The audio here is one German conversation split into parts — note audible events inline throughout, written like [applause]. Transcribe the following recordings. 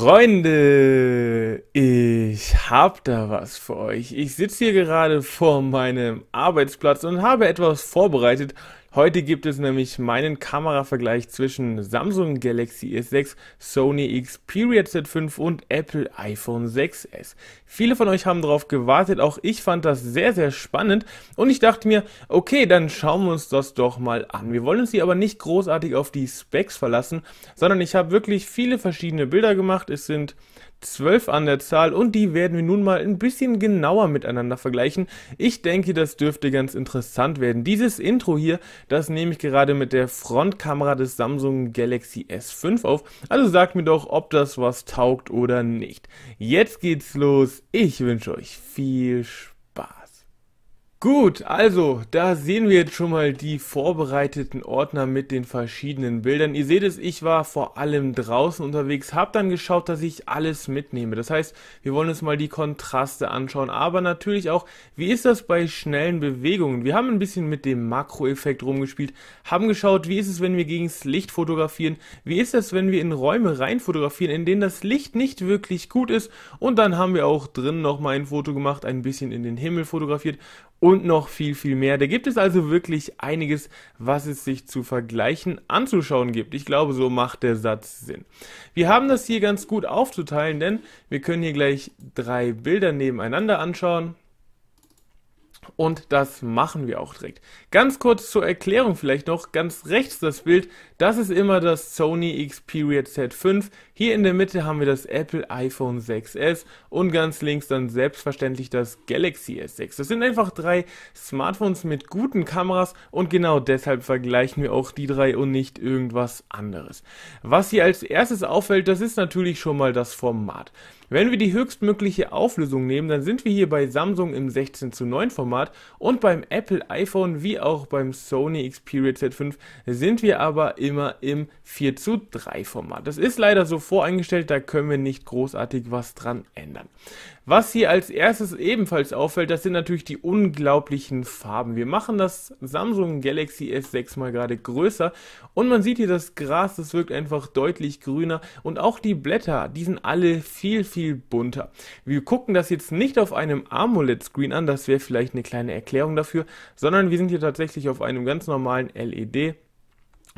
Freunde, ich hab da was für euch. Ich sitze hier gerade vor meinem Arbeitsplatz und habe etwas vorbereitet, Heute gibt es nämlich meinen Kameravergleich zwischen Samsung Galaxy S6, Sony Xperia Z5 und Apple iPhone 6s. Viele von euch haben darauf gewartet, auch ich fand das sehr, sehr spannend und ich dachte mir, okay, dann schauen wir uns das doch mal an. Wir wollen uns hier aber nicht großartig auf die Specs verlassen, sondern ich habe wirklich viele verschiedene Bilder gemacht. Es sind 12 an der Zahl und die werden wir nun mal ein bisschen genauer miteinander vergleichen. Ich denke, das dürfte ganz interessant werden. Dieses Intro hier, das nehme ich gerade mit der Frontkamera des Samsung Galaxy S5 auf. Also sagt mir doch, ob das was taugt oder nicht. Jetzt geht's los. Ich wünsche euch viel Spaß. Gut, also da sehen wir jetzt schon mal die vorbereiteten Ordner mit den verschiedenen Bildern. Ihr seht es, ich war vor allem draußen unterwegs, habe dann geschaut, dass ich alles mitnehme. Das heißt, wir wollen uns mal die Kontraste anschauen, aber natürlich auch, wie ist das bei schnellen Bewegungen? Wir haben ein bisschen mit dem Makroeffekt rumgespielt, haben geschaut, wie ist es, wenn wir gegen das Licht fotografieren, wie ist es, wenn wir in Räume rein fotografieren, in denen das Licht nicht wirklich gut ist und dann haben wir auch drin nochmal ein Foto gemacht, ein bisschen in den Himmel fotografiert und noch viel, viel mehr. Da gibt es also wirklich einiges, was es sich zu vergleichen anzuschauen gibt. Ich glaube, so macht der Satz Sinn. Wir haben das hier ganz gut aufzuteilen, denn wir können hier gleich drei Bilder nebeneinander anschauen. Und das machen wir auch direkt. Ganz kurz zur Erklärung vielleicht noch, ganz rechts das Bild, das ist immer das Sony Xperia Z5. Hier in der Mitte haben wir das Apple iPhone 6s und ganz links dann selbstverständlich das Galaxy S6. Das sind einfach drei Smartphones mit guten Kameras und genau deshalb vergleichen wir auch die drei und nicht irgendwas anderes. Was hier als erstes auffällt, das ist natürlich schon mal das Format. Wenn wir die höchstmögliche Auflösung nehmen, dann sind wir hier bei Samsung im 16 zu 9 Format und beim Apple iPhone wie auch beim Sony Xperia Z5 sind wir aber immer im 4 zu 3 Format. Das ist leider so voreingestellt, da können wir nicht großartig was dran ändern. Was hier als erstes ebenfalls auffällt, das sind natürlich die unglaublichen Farben. Wir machen das Samsung Galaxy S6 mal gerade größer und man sieht hier das Gras, das wirkt einfach deutlich grüner und auch die Blätter, die sind alle viel, viel bunter. Wir gucken das jetzt nicht auf einem AMOLED-Screen an, das wäre vielleicht eine kleine Erklärung dafür, sondern wir sind hier tatsächlich auf einem ganz normalen LED screen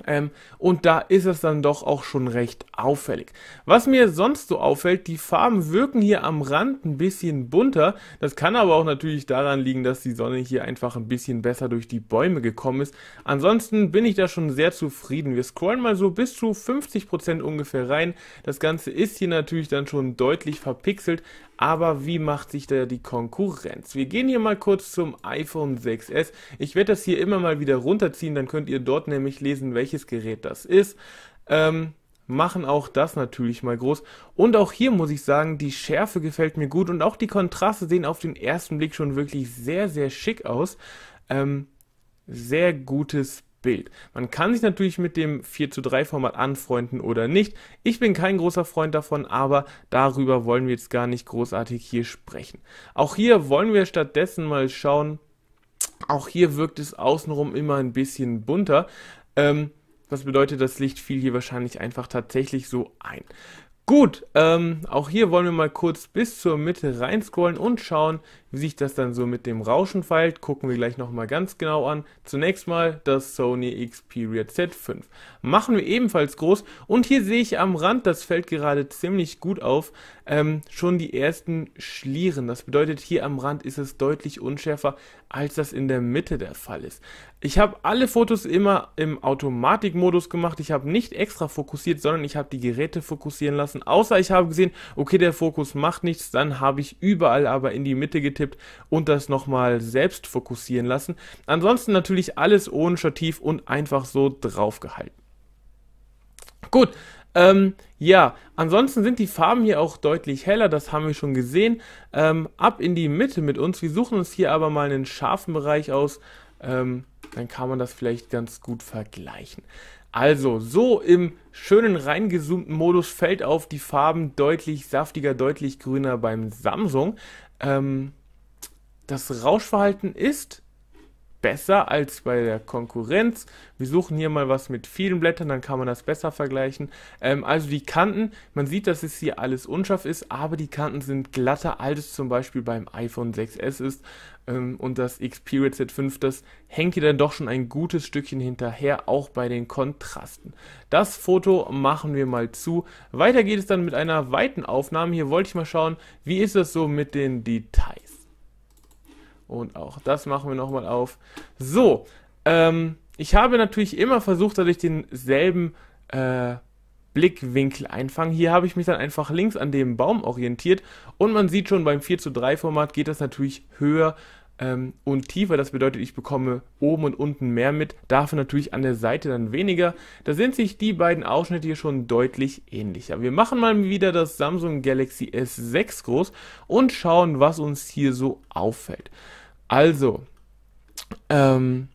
ähm, und da ist es dann doch auch schon recht auffällig. Was mir sonst so auffällt, die Farben wirken hier am Rand ein bisschen bunter. Das kann aber auch natürlich daran liegen, dass die Sonne hier einfach ein bisschen besser durch die Bäume gekommen ist. Ansonsten bin ich da schon sehr zufrieden. Wir scrollen mal so bis zu 50% ungefähr rein. Das Ganze ist hier natürlich dann schon deutlich verpixelt, aber wie macht sich da die Konkurrenz? Wir gehen hier mal kurz zum iPhone 6S. Ich werde das hier immer mal wieder runterziehen, dann könnt ihr dort nämlich lesen, welches Gerät das ist. Ähm, machen auch das natürlich mal groß. Und auch hier muss ich sagen, die Schärfe gefällt mir gut und auch die Kontraste sehen auf den ersten Blick schon wirklich sehr, sehr schick aus. Ähm, sehr gutes Bild. Man kann sich natürlich mit dem 4 zu 3 Format anfreunden oder nicht. Ich bin kein großer Freund davon, aber darüber wollen wir jetzt gar nicht großartig hier sprechen. Auch hier wollen wir stattdessen mal schauen, auch hier wirkt es außenrum immer ein bisschen bunter. Ähm, was bedeutet, das Licht fiel hier wahrscheinlich einfach tatsächlich so ein. Gut, ähm, auch hier wollen wir mal kurz bis zur Mitte reinscrollen und schauen, wie sich das dann so mit dem Rauschen feilt, gucken wir gleich nochmal ganz genau an. Zunächst mal das Sony Xperia Z5. Machen wir ebenfalls groß und hier sehe ich am Rand, das fällt gerade ziemlich gut auf, ähm, schon die ersten Schlieren. Das bedeutet, hier am Rand ist es deutlich unschärfer, als das in der Mitte der Fall ist. Ich habe alle Fotos immer im Automatikmodus gemacht. Ich habe nicht extra fokussiert, sondern ich habe die Geräte fokussieren lassen. Außer ich habe gesehen, okay, der Fokus macht nichts, dann habe ich überall aber in die Mitte getippt eingetippt und das nochmal selbst fokussieren lassen. Ansonsten natürlich alles ohne Stativ und einfach so drauf gehalten. Gut, ähm, ja, ansonsten sind die Farben hier auch deutlich heller, das haben wir schon gesehen. Ähm, ab in die Mitte mit uns. Wir suchen uns hier aber mal einen scharfen Bereich aus. Ähm, dann kann man das vielleicht ganz gut vergleichen. Also, so im schönen reingezoomten Modus fällt auf die Farben deutlich saftiger, deutlich grüner beim Samsung. Ähm, das Rauschverhalten ist besser als bei der Konkurrenz. Wir suchen hier mal was mit vielen Blättern, dann kann man das besser vergleichen. Ähm, also die Kanten, man sieht, dass es hier alles unscharf ist, aber die Kanten sind glatter, als es zum Beispiel beim iPhone 6s ist. Ähm, und das Xperia Z5, das hängt hier dann doch schon ein gutes Stückchen hinterher, auch bei den Kontrasten. Das Foto machen wir mal zu. Weiter geht es dann mit einer weiten Aufnahme. Hier wollte ich mal schauen, wie ist das so mit den Details. Und auch das machen wir nochmal auf. So, ähm, ich habe natürlich immer versucht, dadurch denselben äh, Blickwinkel einfangen. Hier habe ich mich dann einfach links an dem Baum orientiert und man sieht schon beim 4 zu 3 Format geht das natürlich höher ähm, und tiefer. Das bedeutet, ich bekomme oben und unten mehr mit, dafür natürlich an der Seite dann weniger. Da sind sich die beiden Ausschnitte hier schon deutlich ähnlicher. Wir machen mal wieder das Samsung Galaxy S6 groß und schauen, was uns hier so auffällt. Also, ähm,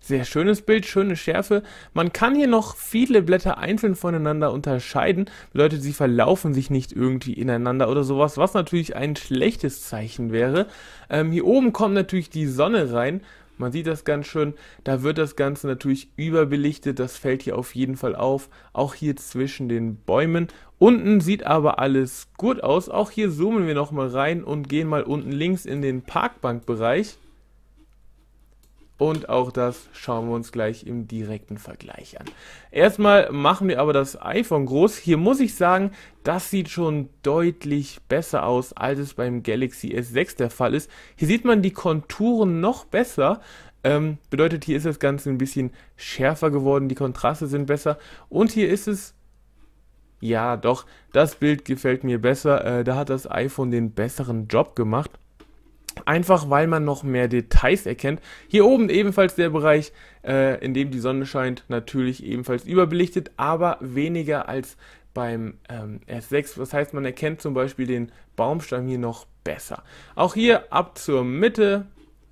sehr schönes Bild, schöne Schärfe. Man kann hier noch viele Blätter einzeln voneinander unterscheiden. Bedeutet, sie verlaufen sich nicht irgendwie ineinander oder sowas, was natürlich ein schlechtes Zeichen wäre. Ähm, hier oben kommt natürlich die Sonne rein, man sieht das ganz schön. Da wird das Ganze natürlich überbelichtet. Das fällt hier auf jeden Fall auf. Auch hier zwischen den Bäumen. Unten sieht aber alles gut aus. Auch hier zoomen wir nochmal rein und gehen mal unten links in den Parkbankbereich. Und auch das schauen wir uns gleich im direkten Vergleich an. Erstmal machen wir aber das iPhone groß. Hier muss ich sagen, das sieht schon deutlich besser aus, als es beim Galaxy S6 der Fall ist. Hier sieht man die Konturen noch besser. Ähm, bedeutet, hier ist das Ganze ein bisschen schärfer geworden, die Kontraste sind besser. Und hier ist es ja, doch, das Bild gefällt mir besser. Äh, da hat das iPhone den besseren Job gemacht einfach weil man noch mehr Details erkennt. Hier oben ebenfalls der Bereich, äh, in dem die Sonne scheint, natürlich ebenfalls überbelichtet, aber weniger als beim ähm, S6. Das heißt, man erkennt zum Beispiel den Baumstamm hier noch besser. Auch hier ab zur Mitte,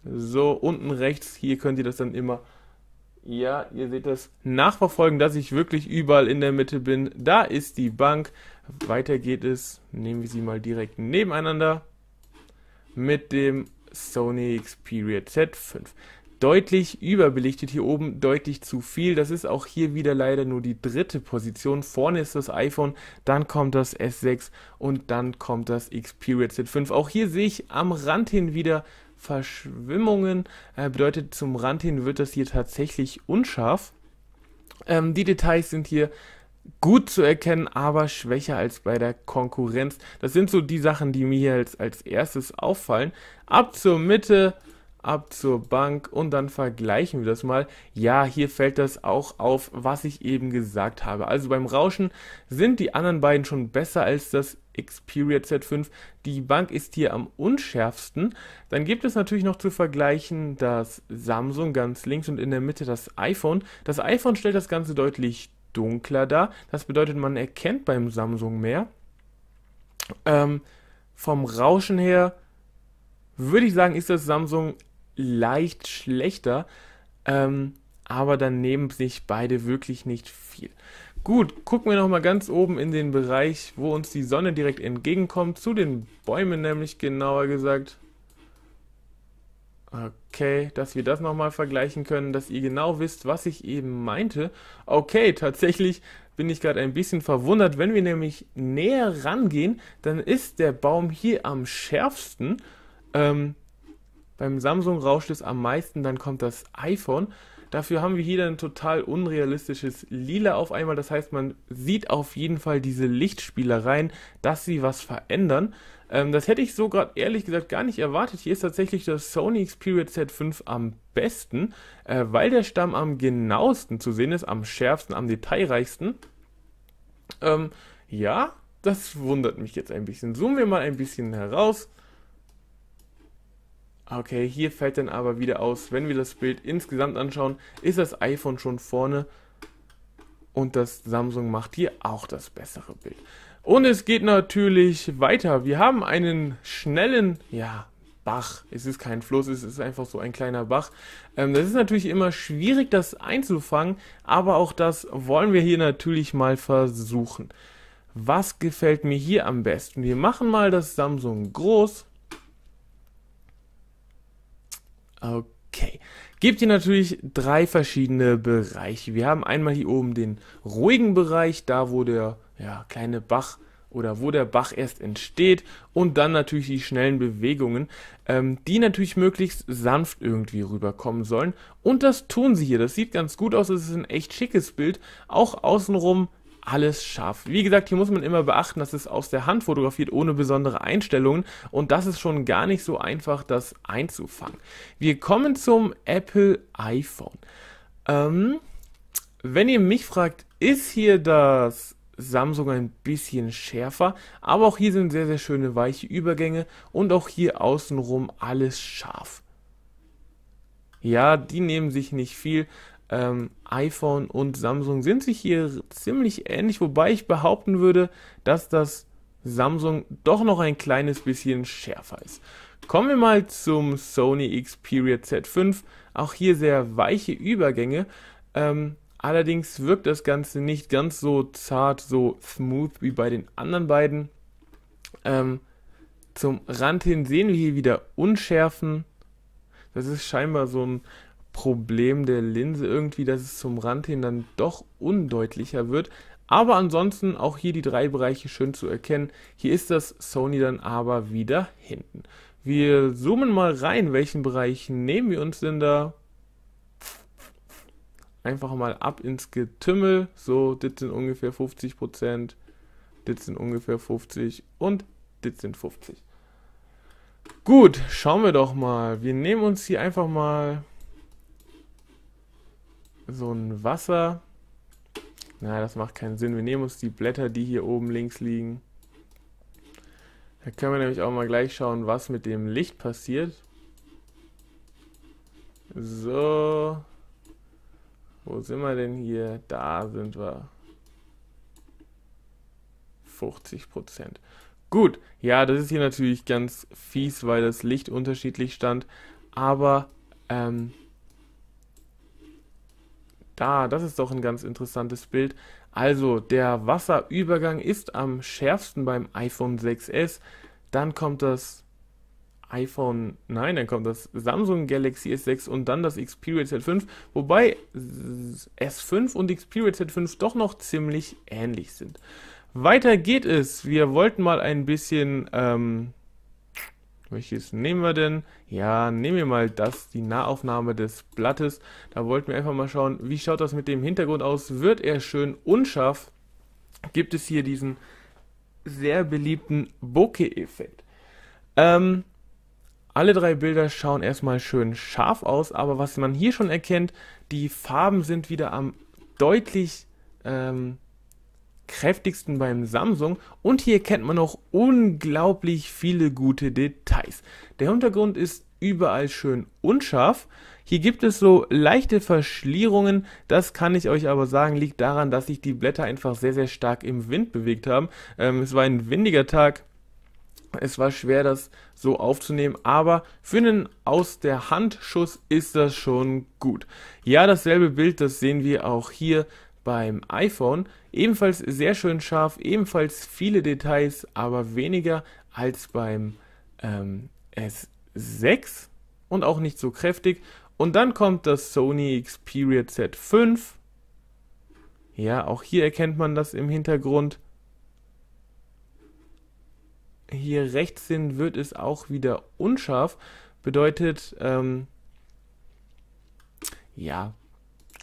so unten rechts, hier könnt ihr das dann immer ja, ihr seht das nachverfolgen, dass ich wirklich überall in der Mitte bin. Da ist die Bank. Weiter geht es. Nehmen wir sie mal direkt nebeneinander mit dem Sony Xperia Z5. Deutlich überbelichtet hier oben, deutlich zu viel. Das ist auch hier wieder leider nur die dritte Position. Vorne ist das iPhone, dann kommt das S6 und dann kommt das Xperia Z5. Auch hier sehe ich am Rand hin wieder Verschwimmungen. Äh, bedeutet, zum Rand hin wird das hier tatsächlich unscharf. Ähm, die Details sind hier gut zu erkennen, aber schwächer als bei der Konkurrenz. Das sind so die Sachen, die mir als, als erstes auffallen. Ab zur Mitte, ab zur Bank und dann vergleichen wir das mal. Ja, hier fällt das auch auf, was ich eben gesagt habe. Also beim Rauschen sind die anderen beiden schon besser als das Xperia Z5. Die Bank ist hier am unschärfsten. Dann gibt es natürlich noch zu vergleichen das Samsung ganz links und in der Mitte das iPhone. Das iPhone stellt das Ganze deutlich dunkler da. Das bedeutet, man erkennt beim Samsung mehr. Ähm, vom Rauschen her würde ich sagen, ist das Samsung leicht schlechter, ähm, aber dann nehmen sich beide wirklich nicht viel. Gut, gucken wir nochmal ganz oben in den Bereich, wo uns die Sonne direkt entgegenkommt, zu den Bäumen nämlich genauer gesagt. Okay, dass wir das nochmal vergleichen können, dass ihr genau wisst, was ich eben meinte. Okay, tatsächlich bin ich gerade ein bisschen verwundert. Wenn wir nämlich näher rangehen, dann ist der Baum hier am schärfsten. Ähm, beim Samsung rauscht es am meisten, dann kommt das iPhone. Dafür haben wir hier dann total unrealistisches Lila auf einmal. Das heißt, man sieht auf jeden Fall diese Lichtspielereien, dass sie was verändern. Ähm, das hätte ich so gerade ehrlich gesagt gar nicht erwartet. Hier ist tatsächlich das Sony Xperia Z5 am besten, äh, weil der Stamm am genauesten zu sehen ist, am schärfsten, am detailreichsten. Ähm, ja, das wundert mich jetzt ein bisschen. Zoomen wir mal ein bisschen heraus. Okay, hier fällt dann aber wieder aus, wenn wir das Bild insgesamt anschauen, ist das iPhone schon vorne und das Samsung macht hier auch das bessere Bild. Und es geht natürlich weiter. Wir haben einen schnellen, ja, Bach. Es ist kein Fluss, es ist einfach so ein kleiner Bach. Ähm, das ist natürlich immer schwierig, das einzufangen, aber auch das wollen wir hier natürlich mal versuchen. Was gefällt mir hier am besten? Wir machen mal das Samsung groß. Okay. Gibt hier natürlich drei verschiedene Bereiche. Wir haben einmal hier oben den ruhigen Bereich, da wo der ja, kleine Bach oder wo der Bach erst entsteht und dann natürlich die schnellen Bewegungen, ähm, die natürlich möglichst sanft irgendwie rüberkommen sollen. Und das tun sie hier. Das sieht ganz gut aus. Es ist ein echt schickes Bild. Auch außenrum alles scharf. Wie gesagt, hier muss man immer beachten, dass es aus der Hand fotografiert, ohne besondere Einstellungen und das ist schon gar nicht so einfach, das einzufangen. Wir kommen zum Apple iPhone. Ähm, wenn ihr mich fragt, ist hier das Samsung ein bisschen schärfer, aber auch hier sind sehr, sehr schöne weiche Übergänge und auch hier außenrum alles scharf. Ja, die nehmen sich nicht viel. Ähm, iPhone und Samsung sind sich hier ziemlich ähnlich, wobei ich behaupten würde, dass das Samsung doch noch ein kleines bisschen schärfer ist. Kommen wir mal zum Sony Xperia Z5. Auch hier sehr weiche Übergänge. Ähm, Allerdings wirkt das Ganze nicht ganz so zart, so smooth wie bei den anderen beiden. Ähm, zum Rand hin sehen wir hier wieder Unschärfen. Das ist scheinbar so ein Problem der Linse irgendwie, dass es zum Rand hin dann doch undeutlicher wird. Aber ansonsten auch hier die drei Bereiche schön zu erkennen. Hier ist das Sony dann aber wieder hinten. Wir zoomen mal rein, welchen Bereich nehmen wir uns denn da? einfach mal ab ins Getümmel. So, das sind ungefähr 50 Prozent, das sind ungefähr 50 und das sind 50. Gut, schauen wir doch mal. Wir nehmen uns hier einfach mal so ein Wasser. Na, das macht keinen Sinn. Wir nehmen uns die Blätter, die hier oben links liegen. Da können wir nämlich auch mal gleich schauen, was mit dem Licht passiert. So, wo sind wir denn hier? Da sind wir. 50 Prozent. Gut, ja, das ist hier natürlich ganz fies, weil das Licht unterschiedlich stand. Aber ähm, da, das ist doch ein ganz interessantes Bild. Also der Wasserübergang ist am schärfsten beim iPhone 6s. Dann kommt das iPhone 9, dann kommt das Samsung Galaxy S6 und dann das Xperia Z5, wobei S5 und Xperia Z5 doch noch ziemlich ähnlich sind. Weiter geht es. Wir wollten mal ein bisschen, ähm, welches nehmen wir denn? Ja, nehmen wir mal das, die Nahaufnahme des Blattes. Da wollten wir einfach mal schauen, wie schaut das mit dem Hintergrund aus? Wird er schön unscharf? Gibt es hier diesen sehr beliebten Bokeh-Effekt? Ähm, alle drei Bilder schauen erstmal schön scharf aus, aber was man hier schon erkennt, die Farben sind wieder am deutlich ähm, kräftigsten beim Samsung und hier kennt man auch unglaublich viele gute Details. Der Hintergrund ist überall schön unscharf. Hier gibt es so leichte Verschlierungen, das kann ich euch aber sagen, liegt daran, dass sich die Blätter einfach sehr, sehr stark im Wind bewegt haben. Ähm, es war ein windiger Tag, es war schwer, das so aufzunehmen, aber für einen Aus der Handschuss ist das schon gut. Ja, dasselbe Bild, das sehen wir auch hier beim iPhone. Ebenfalls sehr schön scharf, ebenfalls viele Details, aber weniger als beim ähm, S6 und auch nicht so kräftig. Und dann kommt das Sony Xperia Z5. Ja, auch hier erkennt man das im Hintergrund hier rechts hin wird es auch wieder unscharf. Bedeutet, ähm, ja,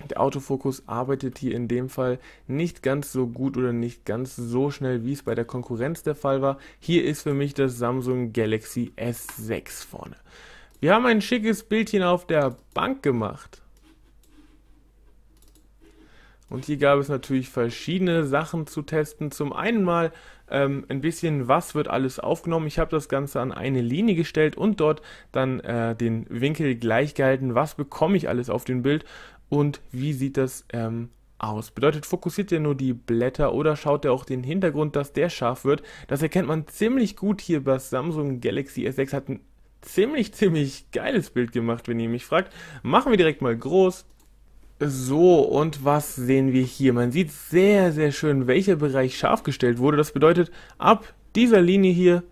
der Autofokus arbeitet hier in dem Fall nicht ganz so gut oder nicht ganz so schnell, wie es bei der Konkurrenz der Fall war. Hier ist für mich das Samsung Galaxy S6 vorne. Wir haben ein schickes Bildchen auf der Bank gemacht. Und hier gab es natürlich verschiedene Sachen zu testen. Zum einen mal ähm, ein bisschen, was wird alles aufgenommen. Ich habe das Ganze an eine Linie gestellt und dort dann äh, den Winkel gleich gehalten, was bekomme ich alles auf dem Bild und wie sieht das ähm, aus. Bedeutet, fokussiert ihr nur die Blätter oder schaut ihr auch den Hintergrund, dass der scharf wird. Das erkennt man ziemlich gut hier bei Samsung Galaxy S6. Hat ein ziemlich, ziemlich geiles Bild gemacht, wenn ihr mich fragt. Machen wir direkt mal groß. So, und was sehen wir hier? Man sieht sehr, sehr schön, welcher Bereich scharf gestellt wurde. Das bedeutet, ab dieser Linie hier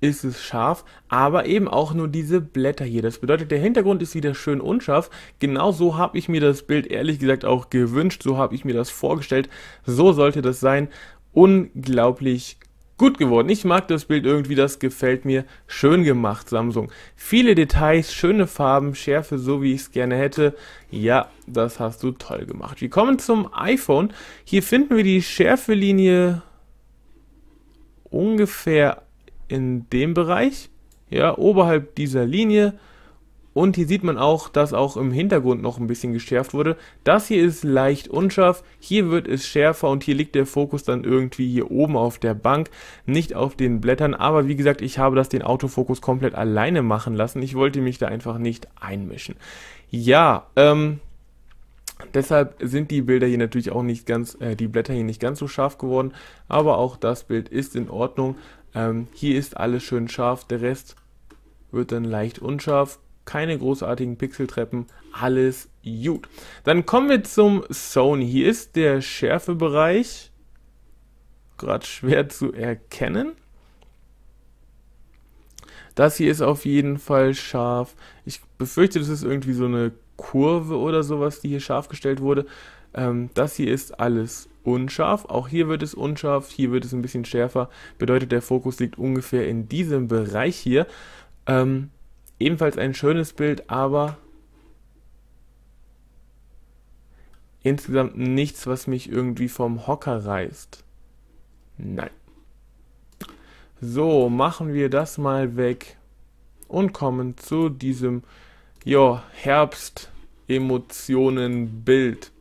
ist es scharf, aber eben auch nur diese Blätter hier. Das bedeutet, der Hintergrund ist wieder schön unscharf. Genau so habe ich mir das Bild ehrlich gesagt auch gewünscht, so habe ich mir das vorgestellt. So sollte das sein. Unglaublich gut geworden. Ich mag das Bild irgendwie, das gefällt mir. Schön gemacht, Samsung. Viele Details, schöne Farben, Schärfe, so wie ich es gerne hätte. Ja, das hast du toll gemacht. Wir kommen zum iPhone. Hier finden wir die Schärfelinie ungefähr in dem Bereich. Ja, oberhalb dieser Linie. Und hier sieht man auch, dass auch im Hintergrund noch ein bisschen geschärft wurde. Das hier ist leicht unscharf, hier wird es schärfer und hier liegt der Fokus dann irgendwie hier oben auf der Bank, nicht auf den Blättern. Aber wie gesagt, ich habe das den Autofokus komplett alleine machen lassen. Ich wollte mich da einfach nicht einmischen. Ja, ähm, Deshalb sind die Bilder hier natürlich auch nicht ganz, äh, die Blätter hier nicht ganz so scharf geworden, aber auch das Bild ist in Ordnung. Ähm, hier ist alles schön scharf, der Rest wird dann leicht unscharf keine großartigen Pixeltreppen, alles gut. Dann kommen wir zum Sony. Hier ist der Schärfebereich gerade schwer zu erkennen. Das hier ist auf jeden Fall scharf. Ich befürchte, das ist irgendwie so eine Kurve oder sowas, die hier scharf gestellt wurde. Ähm, das hier ist alles unscharf. Auch hier wird es unscharf, hier wird es ein bisschen schärfer. Bedeutet, der Fokus liegt ungefähr in diesem Bereich hier. Ähm, Ebenfalls ein schönes Bild, aber insgesamt nichts, was mich irgendwie vom Hocker reißt. Nein. So, machen wir das mal weg und kommen zu diesem ja, Herbst-Emotionen-Bild.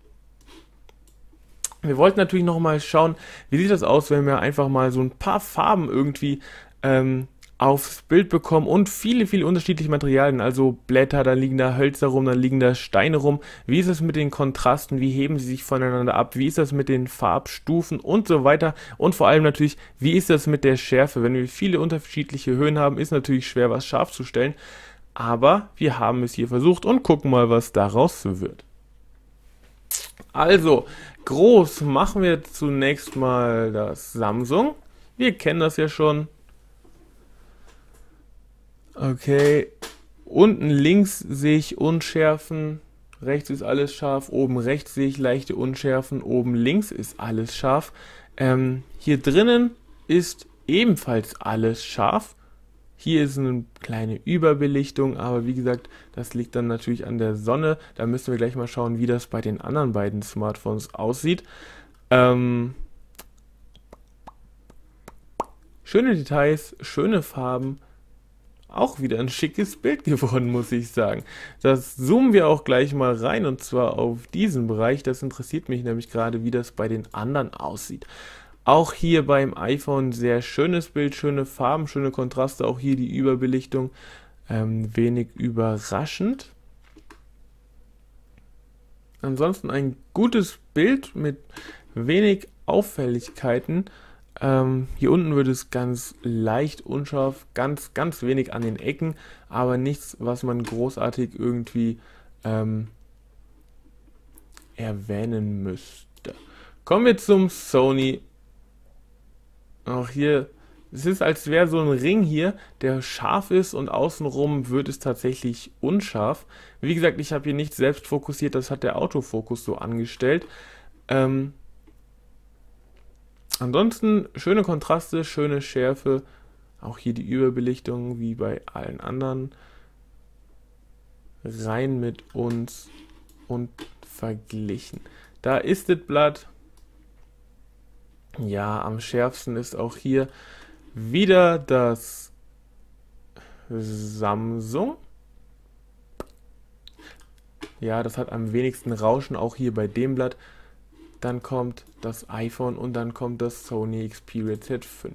Wir wollten natürlich nochmal schauen, wie sieht das aus, wenn wir einfach mal so ein paar Farben irgendwie ähm, aufs Bild bekommen und viele, viele unterschiedliche Materialien, also Blätter, dann liegen da Hölzer rum, dann liegen da Steine rum. Wie ist es mit den Kontrasten? Wie heben sie sich voneinander ab? Wie ist das mit den Farbstufen und so weiter? Und vor allem natürlich, wie ist das mit der Schärfe? Wenn wir viele unterschiedliche Höhen haben, ist natürlich schwer, was scharf zu stellen. Aber wir haben es hier versucht und gucken mal, was daraus wird. Also, groß machen wir zunächst mal das Samsung. Wir kennen das ja schon, Okay. Unten links sehe ich Unschärfen, rechts ist alles scharf, oben rechts sehe ich leichte Unschärfen, oben links ist alles scharf. Ähm, hier drinnen ist ebenfalls alles scharf. Hier ist eine kleine Überbelichtung, aber wie gesagt, das liegt dann natürlich an der Sonne. Da müssen wir gleich mal schauen, wie das bei den anderen beiden Smartphones aussieht. Ähm, schöne Details, schöne Farben auch wieder ein schickes Bild [laughs] geworden, muss ich sagen. Das zoomen wir auch gleich mal rein und zwar auf diesen Bereich. Das interessiert mich nämlich gerade, wie das bei den anderen aussieht. Auch hier beim iPhone sehr schönes Bild, schöne Farben, schöne Kontraste, auch hier die Überbelichtung ähm, wenig überraschend. Ansonsten ein gutes Bild mit wenig Auffälligkeiten. Ähm, hier unten wird es ganz leicht unscharf, ganz, ganz wenig an den Ecken, aber nichts, was man großartig irgendwie ähm, erwähnen müsste. Kommen wir zum Sony. Auch hier, es ist, als wäre so ein Ring hier, der scharf ist und außenrum wird es tatsächlich unscharf. Wie gesagt, ich habe hier nicht selbst fokussiert, das hat der Autofokus so angestellt. Ähm, Ansonsten schöne Kontraste, schöne Schärfe, auch hier die Überbelichtung wie bei allen anderen. Rein mit uns und verglichen. Da ist das Blatt. Ja, am schärfsten ist auch hier wieder das Samsung. Ja, das hat am wenigsten Rauschen, auch hier bei dem Blatt dann kommt das iPhone und dann kommt das Sony Xperia Z5.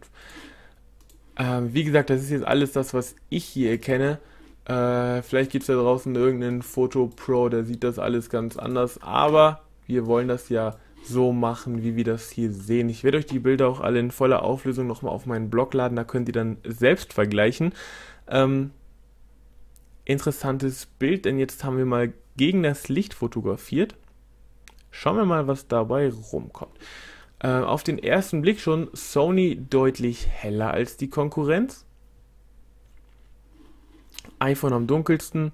Ähm, wie gesagt, das ist jetzt alles das, was ich hier erkenne. Äh, vielleicht gibt es da draußen irgendeinen Foto Pro, der sieht das alles ganz anders, aber wir wollen das ja so machen, wie wir das hier sehen. Ich werde euch die Bilder auch alle in voller Auflösung nochmal auf meinen Blog laden, da könnt ihr dann selbst vergleichen. Ähm, interessantes Bild, denn jetzt haben wir mal gegen das Licht fotografiert. Schauen wir mal, was dabei rumkommt. Äh, auf den ersten Blick schon Sony deutlich heller als die Konkurrenz. iPhone am dunkelsten.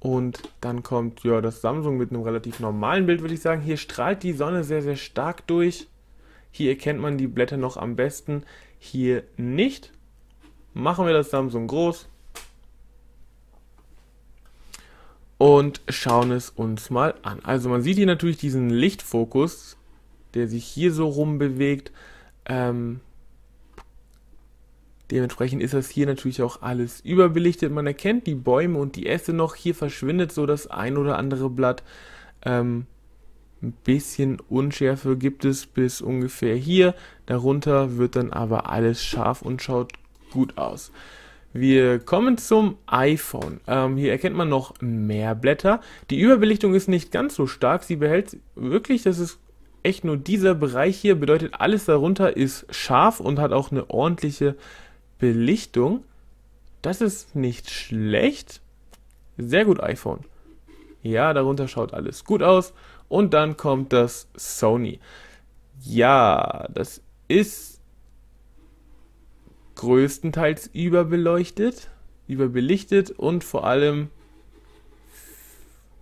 Und dann kommt ja das Samsung mit einem relativ normalen Bild, würde ich sagen. Hier strahlt die Sonne sehr, sehr stark durch. Hier erkennt man die Blätter noch am besten. Hier nicht. Machen wir das Samsung groß. und schauen es uns mal an. Also man sieht hier natürlich diesen Lichtfokus, der sich hier so rum bewegt. Ähm, dementsprechend ist das hier natürlich auch alles überbelichtet. Man erkennt die Bäume und die Äste noch. Hier verschwindet so das ein oder andere Blatt. Ähm, ein bisschen Unschärfe gibt es bis ungefähr hier. Darunter wird dann aber alles scharf und schaut gut aus. Wir kommen zum iPhone. Ähm, hier erkennt man noch mehr Blätter. Die Überbelichtung ist nicht ganz so stark. Sie behält wirklich, das ist echt nur dieser Bereich hier, bedeutet alles darunter ist scharf und hat auch eine ordentliche Belichtung. Das ist nicht schlecht. Sehr gut iPhone. Ja, darunter schaut alles gut aus. Und dann kommt das Sony. Ja, das ist größtenteils überbeleuchtet, überbelichtet und vor allem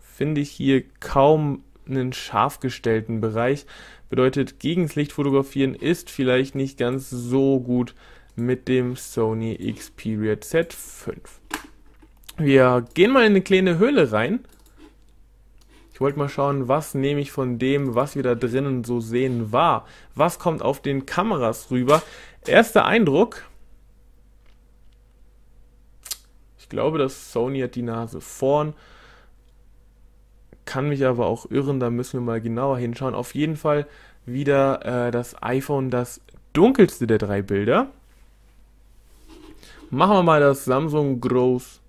finde ich hier kaum einen scharf gestellten Bereich. Bedeutet, gegen Licht fotografieren ist vielleicht nicht ganz so gut mit dem Sony Xperia Z5. Wir gehen mal in eine kleine Höhle rein. Ich wollte mal schauen, was nehme ich von dem, was wir da drinnen so sehen war. Was kommt auf den Kameras rüber? Erster Eindruck, Ich glaube, dass Sony hat die Nase vorn. Kann mich aber auch irren, da müssen wir mal genauer hinschauen. Auf jeden Fall wieder äh, das iPhone, das dunkelste der drei Bilder. Machen wir mal das Samsung groß.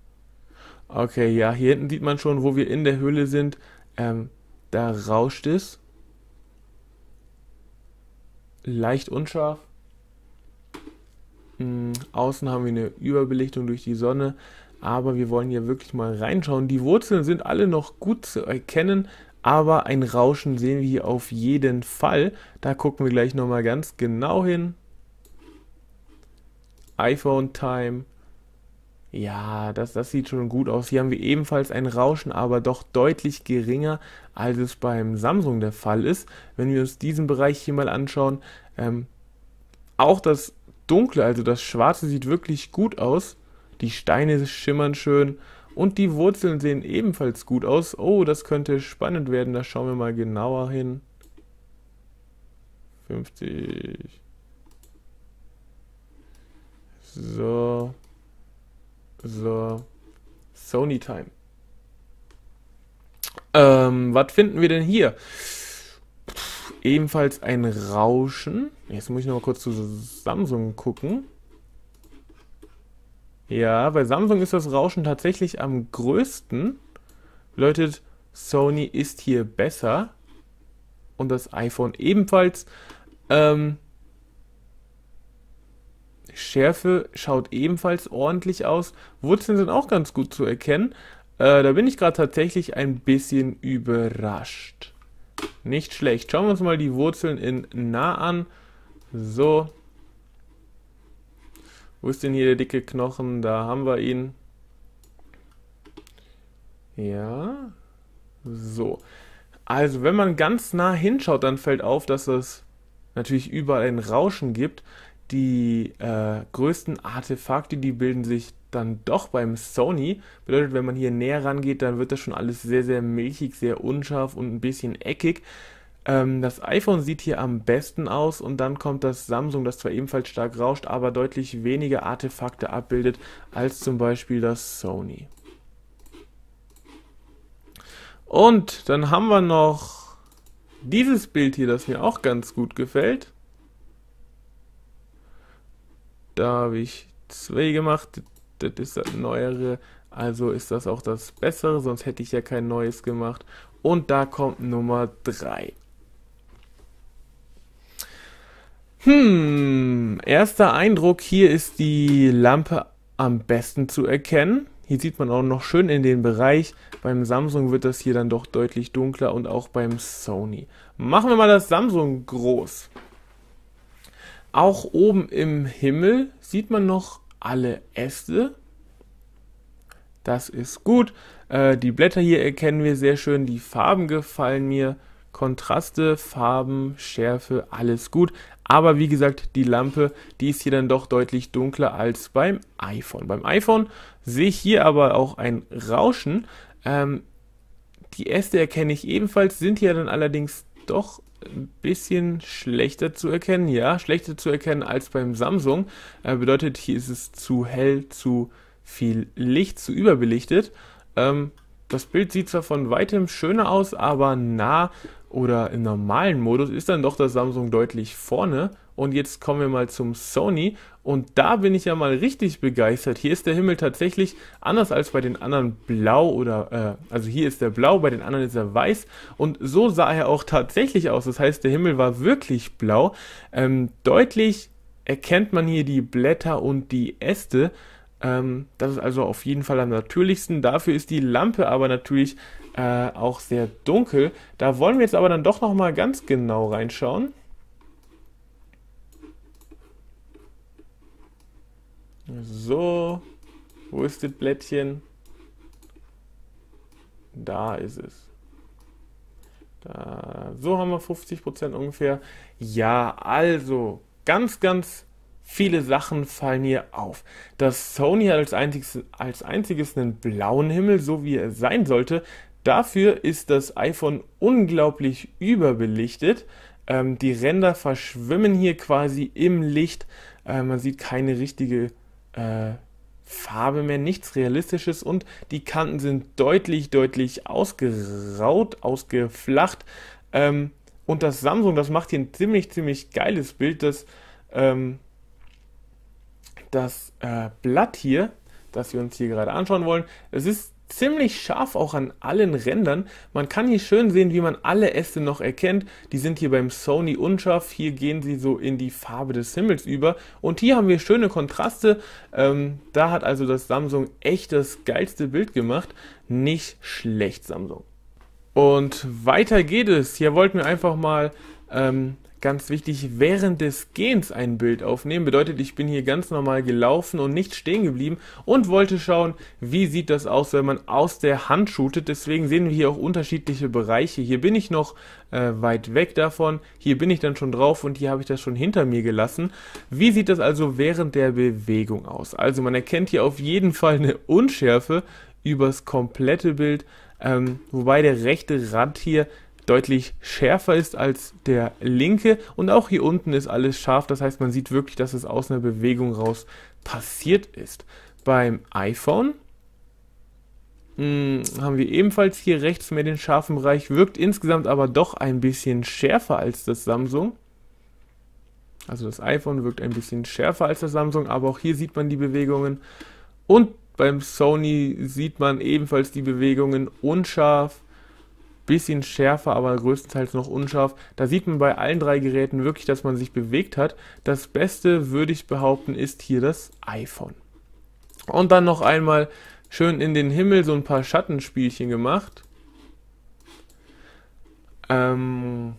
Okay, ja, hier hinten sieht man schon, wo wir in der Höhle sind. Ähm, da rauscht es. Leicht unscharf. Hm, außen haben wir eine Überbelichtung durch die Sonne aber wir wollen hier wirklich mal reinschauen. Die Wurzeln sind alle noch gut zu erkennen, aber ein Rauschen sehen wir hier auf jeden Fall. Da gucken wir gleich nochmal ganz genau hin. iPhone Time. Ja, das, das sieht schon gut aus. Hier haben wir ebenfalls ein Rauschen, aber doch deutlich geringer, als es beim Samsung der Fall ist. Wenn wir uns diesen Bereich hier mal anschauen, ähm, auch das Dunkle, also das Schwarze, sieht wirklich gut aus. Die Steine schimmern schön. Und die Wurzeln sehen ebenfalls gut aus. Oh, das könnte spannend werden. Da schauen wir mal genauer hin. 50. So. So. Sony Time. Ähm, was finden wir denn hier? Pff, ebenfalls ein Rauschen. Jetzt muss ich noch mal kurz zu Samsung gucken. Ja, bei Samsung ist das Rauschen tatsächlich am größten. Bedeutet, Sony ist hier besser. Und das iPhone ebenfalls. Ähm, Schärfe schaut ebenfalls ordentlich aus. Wurzeln sind auch ganz gut zu erkennen. Äh, da bin ich gerade tatsächlich ein bisschen überrascht. Nicht schlecht. Schauen wir uns mal die Wurzeln in nah an. So, wo ist denn hier der dicke Knochen? Da haben wir ihn. Ja. So. Also, wenn man ganz nah hinschaut, dann fällt auf, dass es natürlich überall ein Rauschen gibt. Die äh, größten Artefakte, die bilden sich dann doch beim Sony. Bedeutet, wenn man hier näher rangeht, dann wird das schon alles sehr, sehr milchig, sehr unscharf und ein bisschen eckig. Ähm, das iPhone sieht hier am besten aus und dann kommt das Samsung, das zwar ebenfalls stark rauscht, aber deutlich weniger Artefakte abbildet als zum Beispiel das Sony. Und dann haben wir noch dieses Bild hier, das mir auch ganz gut gefällt. Da habe ich zwei gemacht. Das ist das neuere. Also ist das auch das bessere, sonst hätte ich ja kein neues gemacht. Und da kommt Nummer 3. Hm, erster Eindruck, hier ist die Lampe am besten zu erkennen. Hier sieht man auch noch schön in den Bereich. Beim Samsung wird das hier dann doch deutlich dunkler und auch beim Sony. Machen wir mal das Samsung groß. Auch oben im Himmel sieht man noch alle Äste. Das ist gut. Äh, die Blätter hier erkennen wir sehr schön. Die Farben gefallen mir. Kontraste, Farben, Schärfe, alles gut. Aber wie gesagt, die Lampe, die ist hier dann doch deutlich dunkler als beim iPhone. Beim iPhone sehe ich hier aber auch ein Rauschen. Ähm, die Äste erkenne ich ebenfalls, sind hier dann allerdings doch ein bisschen schlechter zu erkennen. Ja, schlechter zu erkennen als beim Samsung. Äh, bedeutet, hier ist es zu hell, zu viel Licht, zu überbelichtet. Ähm, das Bild sieht zwar von weitem schöner aus, aber nah oder im normalen Modus ist dann doch das Samsung deutlich vorne. Und jetzt kommen wir mal zum Sony und da bin ich ja mal richtig begeistert. Hier ist der Himmel tatsächlich anders als bei den anderen blau oder äh, also hier ist der blau, bei den anderen ist er weiß und so sah er auch tatsächlich aus. Das heißt, der Himmel war wirklich blau. Ähm, deutlich erkennt man hier die Blätter und die Äste. Ähm, das ist also auf jeden Fall am natürlichsten. Dafür ist die Lampe aber natürlich äh, auch sehr dunkel. Da wollen wir jetzt aber dann doch nochmal ganz genau reinschauen. So, wo ist das Blättchen? Da ist es. Da, so haben wir 50% ungefähr. Ja, also ganz, ganz viele Sachen fallen hier auf. Dass Sony als einziges, als einziges einen blauen Himmel, so wie er sein sollte, dafür ist das iPhone unglaublich überbelichtet. Ähm, die Ränder verschwimmen hier quasi im Licht. Äh, man sieht keine richtige äh, Farbe mehr, nichts Realistisches und die Kanten sind deutlich, deutlich ausgeraut, ausgeflacht. Ähm, und das Samsung, das macht hier ein ziemlich, ziemlich geiles Bild, das ähm, das äh, Blatt hier, das wir uns hier gerade anschauen wollen. Es ist ziemlich scharf auch an allen Rändern. Man kann hier schön sehen, wie man alle Äste noch erkennt. Die sind hier beim Sony unscharf. Hier gehen sie so in die Farbe des Himmels über. Und hier haben wir schöne Kontraste. Ähm, da hat also das Samsung echt das geilste Bild gemacht. Nicht schlecht, Samsung. Und weiter geht es. Hier wollten wir einfach mal ähm, ganz wichtig, während des Gehens ein Bild aufnehmen. Bedeutet, ich bin hier ganz normal gelaufen und nicht stehen geblieben und wollte schauen, wie sieht das aus, wenn man aus der Hand shootet. Deswegen sehen wir hier auch unterschiedliche Bereiche. Hier bin ich noch äh, weit weg davon, hier bin ich dann schon drauf und hier habe ich das schon hinter mir gelassen. Wie sieht das also während der Bewegung aus? Also man erkennt hier auf jeden Fall eine Unschärfe übers komplette Bild, ähm, wobei der rechte Rand hier deutlich schärfer ist als der linke. Und auch hier unten ist alles scharf. Das heißt, man sieht wirklich, dass es aus einer Bewegung raus passiert ist. Beim iPhone hm, haben wir ebenfalls hier rechts mehr den scharfen Bereich, wirkt insgesamt aber doch ein bisschen schärfer als das Samsung. Also das iPhone wirkt ein bisschen schärfer als das Samsung, aber auch hier sieht man die Bewegungen. Und beim Sony sieht man ebenfalls die Bewegungen unscharf bisschen schärfer, aber größtenteils noch unscharf. Da sieht man bei allen drei Geräten wirklich, dass man sich bewegt hat. Das Beste, würde ich behaupten, ist hier das iPhone. Und dann noch einmal schön in den Himmel so ein paar Schattenspielchen gemacht. Ähm,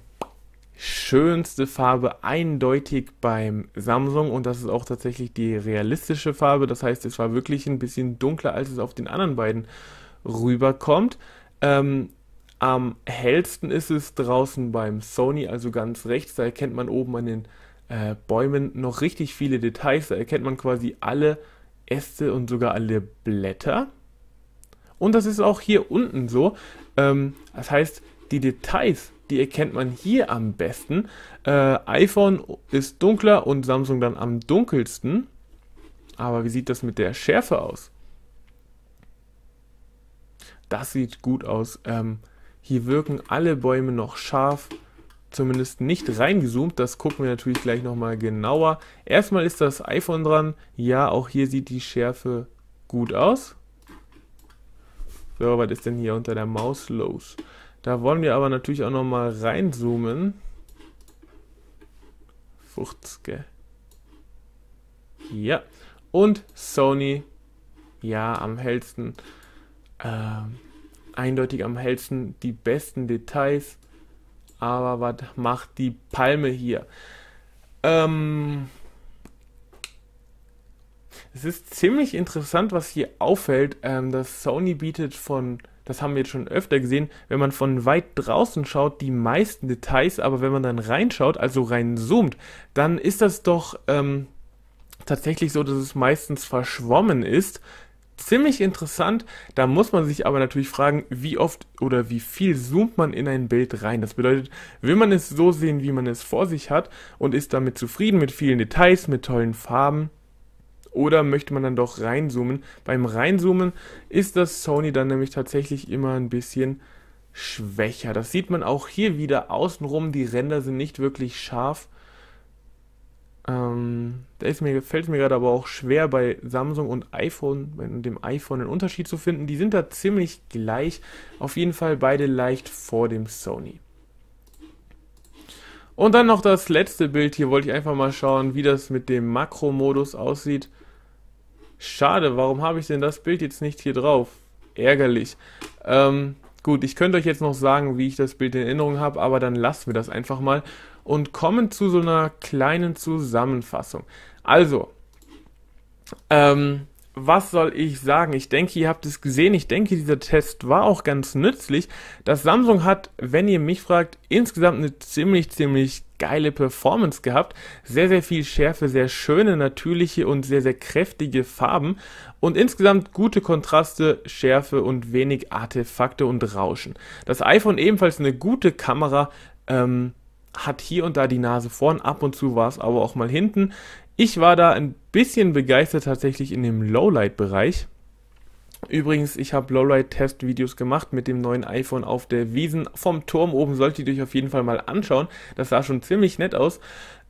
schönste Farbe eindeutig beim Samsung und das ist auch tatsächlich die realistische Farbe. Das heißt, es war wirklich ein bisschen dunkler, als es auf den anderen beiden rüberkommt. Ähm, am hellsten ist es draußen beim Sony, also ganz rechts. Da erkennt man oben an den äh, Bäumen noch richtig viele Details. Da erkennt man quasi alle Äste und sogar alle Blätter. Und das ist auch hier unten so. Ähm, das heißt, die Details, die erkennt man hier am besten. Äh, iPhone ist dunkler und Samsung dann am dunkelsten. Aber wie sieht das mit der Schärfe aus? Das sieht gut aus. Ähm, hier wirken alle Bäume noch scharf, zumindest nicht reingezoomt. Das gucken wir natürlich gleich nochmal genauer. Erstmal ist das iPhone dran. Ja, auch hier sieht die Schärfe gut aus. So, was ist denn hier unter der Maus los? Da wollen wir aber natürlich auch nochmal reinzoomen. Fuchtzke. Ja. Und Sony, ja, am hellsten. Ähm, eindeutig am hellsten die besten Details. Aber was macht die Palme hier? Ähm, es ist ziemlich interessant, was hier auffällt. Ähm, das Sony bietet von, das haben wir jetzt schon öfter gesehen, wenn man von weit draußen schaut, die meisten Details, aber wenn man dann reinschaut, also reinzoomt, dann ist das doch ähm, tatsächlich so, dass es meistens verschwommen ist ziemlich interessant. Da muss man sich aber natürlich fragen, wie oft oder wie viel zoomt man in ein Bild rein. Das bedeutet, will man es so sehen, wie man es vor sich hat und ist damit zufrieden mit vielen Details, mit tollen Farben? Oder möchte man dann doch reinzoomen? Beim Reinzoomen ist das Sony dann nämlich tatsächlich immer ein bisschen schwächer. Das sieht man auch hier wieder außenrum. Die Ränder sind nicht wirklich scharf ähm, da mir, fällt es mir gerade aber auch schwer, bei Samsung und iPhone, bei dem iPhone einen Unterschied zu finden. Die sind da ziemlich gleich. Auf jeden Fall beide leicht vor dem Sony. Und dann noch das letzte Bild. Hier wollte ich einfach mal schauen, wie das mit dem Makro-Modus aussieht. Schade, warum habe ich denn das Bild jetzt nicht hier drauf? Ärgerlich. Ähm, gut, ich könnte euch jetzt noch sagen, wie ich das Bild in Erinnerung habe, aber dann lassen wir das einfach mal und kommen zu so einer kleinen Zusammenfassung. Also, ähm, was soll ich sagen? Ich denke, ihr habt es gesehen. Ich denke, dieser Test war auch ganz nützlich. Das Samsung hat, wenn ihr mich fragt, insgesamt eine ziemlich, ziemlich geile Performance gehabt. Sehr, sehr viel Schärfe, sehr schöne, natürliche und sehr, sehr kräftige Farben und insgesamt gute Kontraste, Schärfe und wenig Artefakte und Rauschen. Das iPhone ebenfalls eine gute Kamera. Ähm, hat hier und da die Nase vorn, ab und zu war es aber auch mal hinten. Ich war da ein bisschen begeistert tatsächlich in dem Lowlight-Bereich. Übrigens, ich habe Lowlight-Test-Videos gemacht mit dem neuen iPhone auf der Wiesen vom Turm oben. Solltet ihr euch auf jeden Fall mal anschauen. Das sah schon ziemlich nett aus.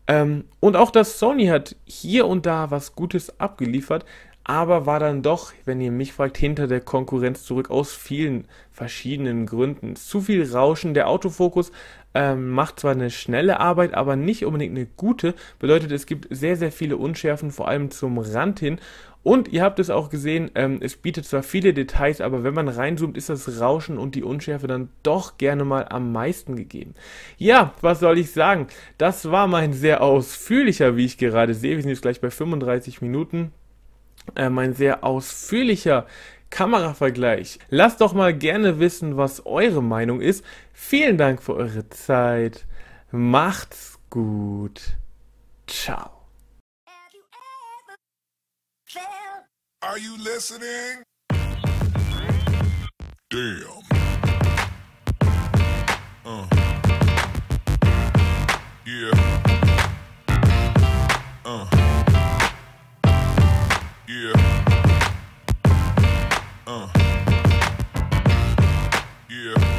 Ähm, und auch das Sony hat hier und da was Gutes abgeliefert, aber war dann doch, wenn ihr mich fragt, hinter der Konkurrenz zurück aus vielen verschiedenen Gründen. Zu viel Rauschen, der Autofokus ähm, macht zwar eine schnelle Arbeit, aber nicht unbedingt eine gute. Bedeutet, es gibt sehr, sehr viele Unschärfen, vor allem zum Rand hin. Und ihr habt es auch gesehen, ähm, es bietet zwar viele Details, aber wenn man reinzoomt, ist das Rauschen und die Unschärfe dann doch gerne mal am meisten gegeben. Ja, was soll ich sagen? Das war mein sehr ausführlicher, wie ich gerade sehe. Wir sind jetzt gleich bei 35 Minuten. Äh, mein sehr ausführlicher Kameravergleich. Lasst doch mal gerne wissen, was eure Meinung ist. Vielen Dank für eure Zeit. Macht's gut. Ciao. Are you listening? Damn. Uh. Yeah. Uh. Yeah. Uh. Yeah.